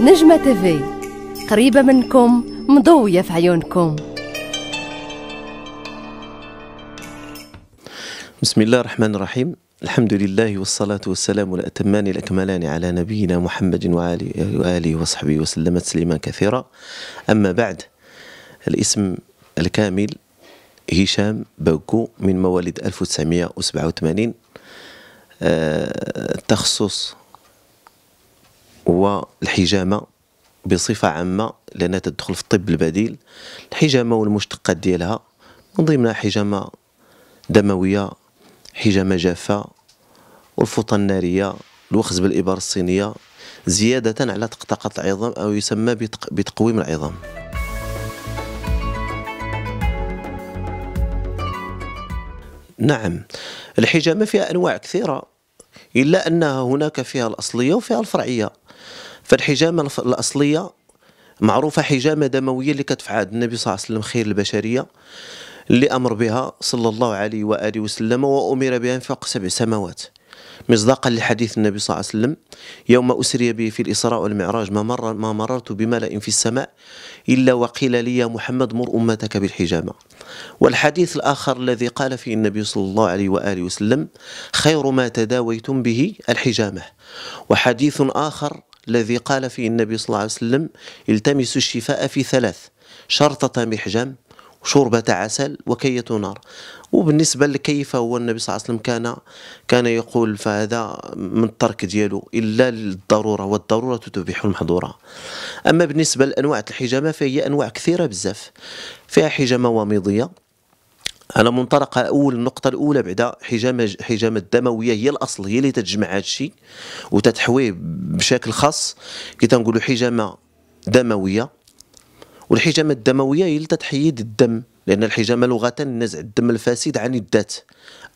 نجمة تيفي قريبة منكم مضوية في عيونكم بسم الله الرحمن الرحيم الحمد لله والصلاة والسلام الأتمان الأكملان على نبينا محمد وعلي وآله وصحبه وسلم تسليما كثيرا أما بعد الاسم الكامل هشام بوكو من مواليد 1987 التخصص آه، والحجامه بصفه عامه لانها تدخل في الطب البديل الحجامه والمشتقات ديالها من ضمنها حجامه دمويه حجامه جافه والفوطه الناريه الوخز بالابر الصينيه زياده على تقطقه العظام او يسمى بتقويم العظام نعم الحجامة فيها أنواع كثيرة إلا أنها هناك فيها الأصلية وفيها الفرعية فالحجامة الأصلية معروفة حجامة دموية اللي كانت في عهد النبي صلى الله عليه وسلم خير البشرية اللي أمر بها صلى الله عليه وآله وسلم وأمر بها فوق سبع سماوات مصداقا لحديث النبي صلى الله عليه وسلم يوم أسري به في الإسراء والمعراج ما, مر ما مررت بملأ في السماء إلا وقيل لي يا محمد مر أمتك بالحجامة والحديث الآخر الذي قال فيه النبي صلى الله عليه وآله وسلم خير ما تداويتم به الحجامة وحديث آخر الذي قال فيه النبي صلى الله عليه وسلم التمسوا الشفاء في ثلاث شرطة محجام شوربة عسل وكية نار وبالنسبة لكيف هو النبي صلى الله عليه وسلم كان كان يقول فهذا من الترك ديالو إلا للضرورة والضرورة تبيح المحظورة أما بالنسبة لأنواع الحجامة فهي أنواع كثيرة بزاف فيها حجامة وميضية على منطلق اول النقطه الاولى بعدا حجامه حجامه الدمويه هي الاصل هي اللي تجمع هذا الشيء وتتحويه بشكل خاص كي تنقولوا حجامه دمويه والحجامة الدموية هي تحييد الدم لأن الحجامة لغة نزع الدم الفاسد عن الذات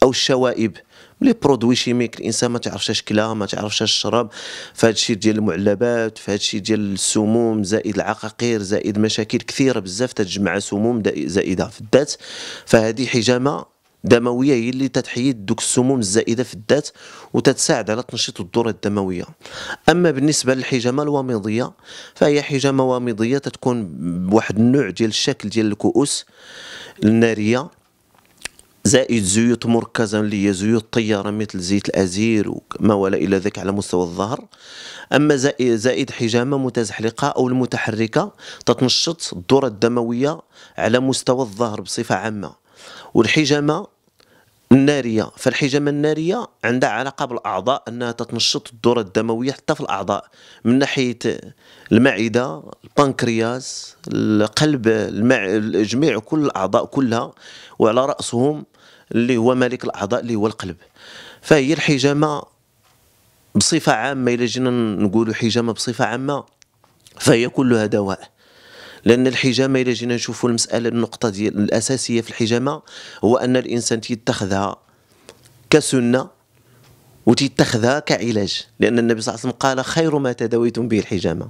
أو الشوائب لي برودوي شيميك الانسان ما تعرفش اش كلا ما تعرفش اش شرب فهاد الشيء ديال المعلبات فهاد الشيء ديال السموم زائد العقاقير زائد مشاكل كثيره بزاف تتجمع سموم زائده في الذات فهذه حجامه دمويه هي اللي تتحيد دوك السموم الزائده في الذات وتتساعد على تنشيط الدوره الدمويه اما بالنسبه للحجامه الوامضيه فهي حجامه وامضيه تتكون بواحد النوع ديال الشكل ديال الكؤوس الناريه زائد زيوت مركزة اللي هي زيوت طيارة مثل زيت الأزير وما ولا إلى ذلك على مستوى الظهر أما زائد حجامة متزحلقة أو المتحركة تتنشط الدورة الدموية على مستوى الظهر بصفة عامة والحجامة الناريه فالحجامه الناريه عندها علاقه بالاعضاء انها تتنشط الدوره الدمويه حتى في الاعضاء من ناحيه المعده البنكرياس القلب المع... جميع كل الاعضاء كلها وعلى راسهم اللي هو ملك الاعضاء اللي هو القلب فهي الحجامه بصفه عامه إذا جينا نقولوا حجامه بصفه عامه فهي كلها دواء لان الحجامه الا جينا نشوفوا المساله النقطه ديال الاساسيه في الحجامه هو ان الانسان تيتخذها كسنه وتتخذها كعلاج لان النبي صلى الله عليه وسلم قال خير ما تداويتم به الحجامه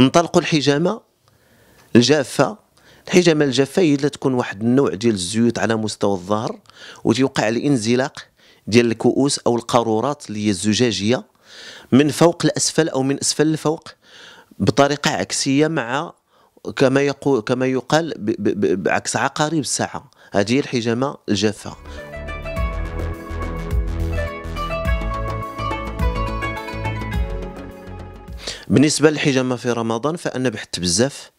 انطلقوا الحجامه الجافه الحجامه الجافه هي اللي تكون واحد النوع ديال الزيوت على مستوى الظهر وتوقع الانزلاق ديال الكؤوس او القارورات اللي هي الزجاجيه من فوق لاسفل او من اسفل لفوق بطريقه عكسيه مع كما يقول كما يقال بعكس عقارب الساعه هذه الحجامه الجافه بالنسبه للحجامه في رمضان فانا بحثت بزاف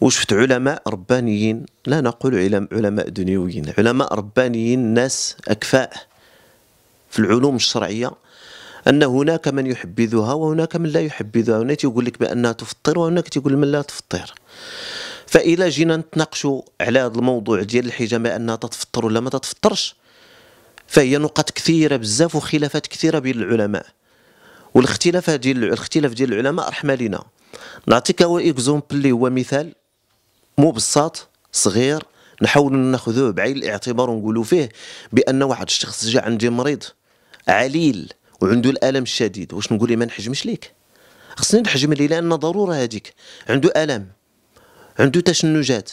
وشفت علماء ربانيين لا نقول علماء دنيويين علماء ربانيين ناس اكفاء في العلوم الشرعيه ان هناك من يحبذها وهناك من لا يحبذها هناك يقول لك بانها تفطر وهناك تقول من لا تفطر فإلا جينا نتناقشوا على هذا الموضوع ديال الحجامة أنها تتفطر ولا ما تتفطرش فهي نقط كثيرة بزاف وخلافات كثيرة بين العلماء والاختلافات ديال الاختلاف ديال العلماء رحمة لينا نعطيك هو اكزومبل اللي هو مثال مبسط صغير نحاول ناخذوه بعين الاعتبار ونقولوا فيه بان واحد الشخص جا عندي مريض عليل وعنده الالم الشديد واش نقول ما نحجمش ليك خصني نحجم ليه لان ضروره هذيك عنده الم عنده تشنجات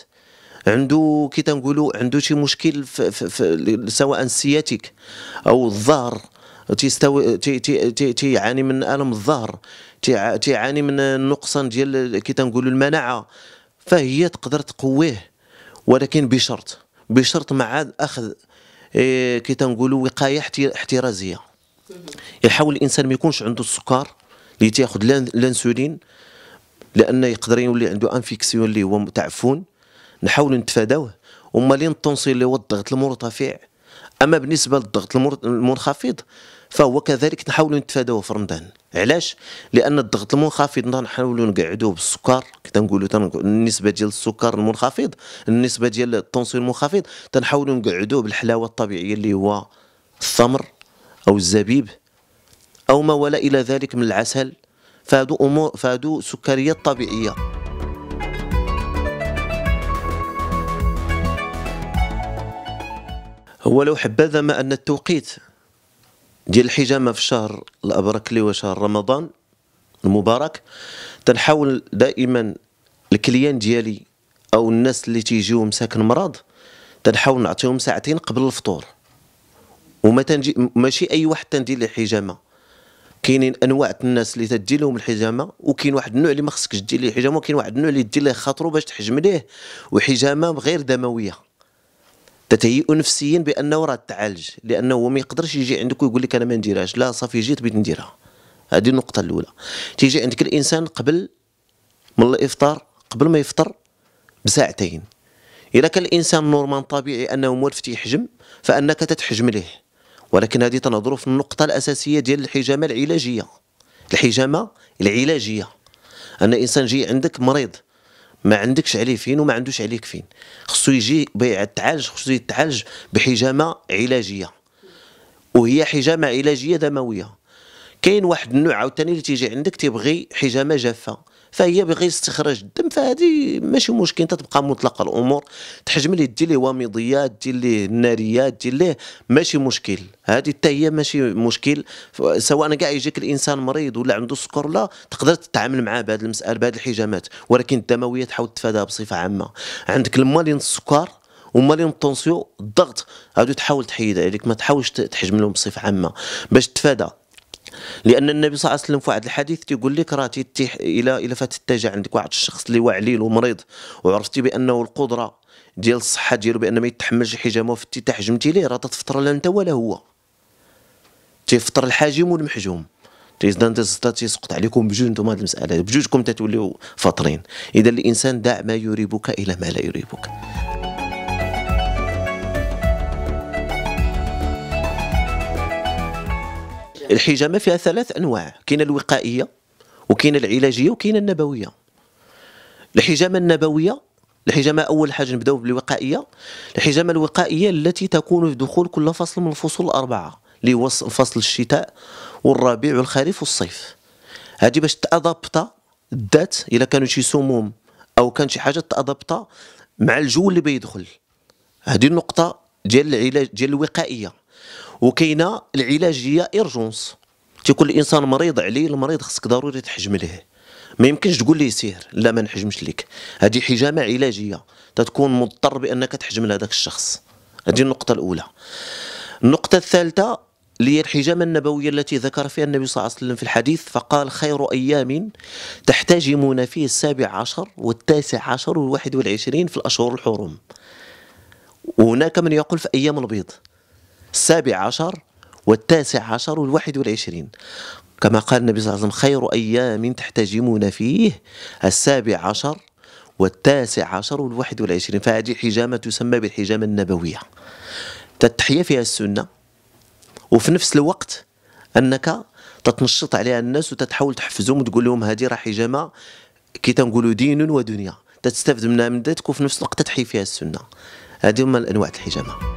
عنده كي تنقولوا عنده شي مشكل في في في سواء سياتيك او الظهر تيستوي تي تي تي تيعاني من الم الظهر تيعاني من النقصان ديال كي تنقولوا المناعه فهي تقدر تقويه ولكن بشرط بشرط مع اخذ إيه، كي تنقولوا وقايه احترازيه يحاول الانسان ما يكونش عنده السكر اللي تياخذ الانسولين لانه يقدر يولي عنده انفيكسيون اللي هو متعفون نحاولوا نتفاداوه وما لين التونسيل اللي هو الضغط المرتفع اما بالنسبه للضغط المنخفض فهو كذلك نحاولوا نتفاداوه في رمضان علاش لان الضغط المنخفض نحاولوا نقعدوه بالسكر كي تنقولوا النسبه ديال السكر المنخفض النسبه ديال التونسيل المنخفض تنحاولوا نقعدوه بالحلاوه الطبيعيه اللي هو الثمر او الزبيب او ما ولا الى ذلك من العسل فهادو امور فهادو سكريات طبيعيه هو لو حبذا ما ان التوقيت ديال الحجامه في شهر الابرك لي وشهر رمضان المبارك تنحاول دائما الكليان ديالي او الناس اللي تيجيو مساكن مرض تنحاول نعطيهم ساعتين قبل الفطور وما تنجي ماشي اي واحد تندير ليه حجامه كاينين انواع الناس اللي تدي لهم الحجامه وكاين واحد النوع اللي ما خصكش دير ليه حجامه وكاين واحد النوع اللي دير ليه خاطرو باش تحجم ليه وحجامه غير دمويه تتهيئ نفسيا بانه راه تعالج لانه هو ما يقدرش يجي عندك ويقول لك انا ما نديرهاش لا صافي جيت بغيت نديرها هذه النقطه الاولى تيجي عندك الانسان قبل من الافطار قبل ما يفطر بساعتين اذا كان الانسان نورمال طبيعي انه موالف تيحجم فانك تتحجم ليه ولكن هذه تنهضروا في النقطه الاساسيه ديال الحجامه العلاجيه الحجامه العلاجيه ان انسان جاي عندك مريض ما عندكش عليه فين وما عندوش عليك فين خصو يجي يتعالج خصو يتعالج بحجامه علاجيه وهي حجامه علاجيه دمويه كاين واحد النوع عاوتاني اللي تيجي عندك تيبغي حجامه جافه فهي بغير استخراج الدم فهذه ماشي مشكل انت تبقى مطلق الامور تحجم ليه دير ليه ومضيات دير ليه ناريات دير ليه ماشي مشكل هذه حتى هي ماشي مشكل سواء كاع يجيك الانسان مريض ولا عنده سكر لا تقدر تتعامل معاه بهذه المساله بهذه الحجامات ولكن الدمويه تحاول تفاداها بصفه عامه عندك المالين السكر ومالين الطونسيو الضغط هادو تحاول تحيدها عليك ما تحاولش تحجم لهم بصفه عامه باش تفادى لان النبي صلى الله عليه وسلم في واحد الحديث تيقول لك راه تيتيح الى الى فات التجع عندك واحد الشخص اللي واعي ومريض وعرفتي بانه القدره ديال الصحه ديالو بان ما يتحملش الحجامه وفتي تحجمتي ليه راه تفطر لا انت ولا هو تيفطر الحاجم والمحجوم تيزدان انت تيسقط عليكم بجوج انتم هذه المساله بجوجكم تتوليو فاطرين اذا الانسان دع ما يريبك الى ما لا يريبك الحجامه فيها ثلاث انواع كاينه الوقائيه وكاينه العلاجيه وكاينه النبويه الحجامه النبويه الحجامه اول حاجه نبداو بالوقائيه الحجامه الوقائيه التي تكون في دخول كل فصل من الفصول الاربعه اللي هو فصل الشتاء والربيع والخريف والصيف هذه باش تادابتا الذات الا كانوا شي سموم او كان شي حاجه تادابتا مع الجو اللي بيدخل هذه النقطه ديال العلاج ديال الوقائيه وكاينه العلاجيه ايرجونس تيكون الانسان مريض عليه المريض خصك ضروري تحجم ليه ما يمكنش تقول لي سير لا ما نحجمش لك هذه حجامه علاجيه تتكون مضطر بانك تحجم لهذاك الشخص هذه النقطه الاولى النقطه الثالثه اللي هي الحجامة النبوية التي ذكر فيها النبي صلى الله عليه وسلم في الحديث فقال خير أيام تحتجمون فيه السابع عشر والتاسع عشر والواحد والعشرين في الأشهر الحرم وهناك من يقول في أيام البيض السابع عشر والتاسع عشر والواحد والعشرين كما قال النبي صلى الله عليه وسلم خير أيام تحتجمون فيه السابع عشر والتاسع عشر والواحد والعشرين فهذه حجامة تسمى بالحجامة النبوية تتحيا فيها السنة وفي نفس الوقت أنك تتنشط عليها الناس وتتحاول تحفزهم وتقول لهم هذه راه حجامة كي تنقولوا دين ودنيا تستافد منها من ذاتك وفي نفس الوقت تحيي فيها السنة هذه هما الأنواع الحجامة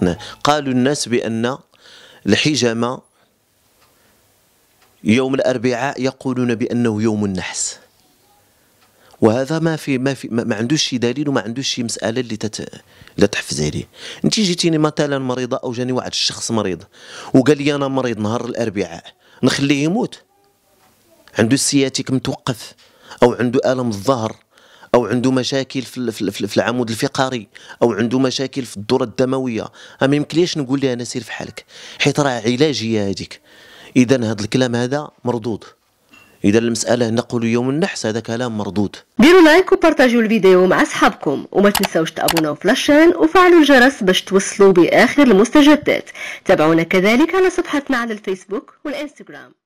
نعم. قالوا الناس بأن الحجامة يوم الأربعاء يقولون بأنه يوم النحس وهذا ما في ما في ما عندوش شي دليل وما عندوش شي مساله اللي تت لا تحفز عليه انت جيتيني مثلا مريضه او جاني واحد الشخص مريض وقال لي انا مريض نهار الاربعاء نخليه يموت عنده سياتيك متوقف او عنده الم الظهر او عنده مشاكل في, في, العمود الفقري او عنده مشاكل في الدوره الدمويه ما يمكنليش نقول لها انا سير في حالك حيت راه علاجيه هذيك اذا هذا الكلام هذا مردود اذا المساله نقول يوم النحس هذا كلام مردود ديروا لايك وبارطاجيو الفيديو مع اصحابكم وما تنساوش تابوناو في لاشين وفعلوا الجرس باش توصلوا باخر المستجدات تابعونا كذلك على صفحتنا على الفيسبوك والانستغرام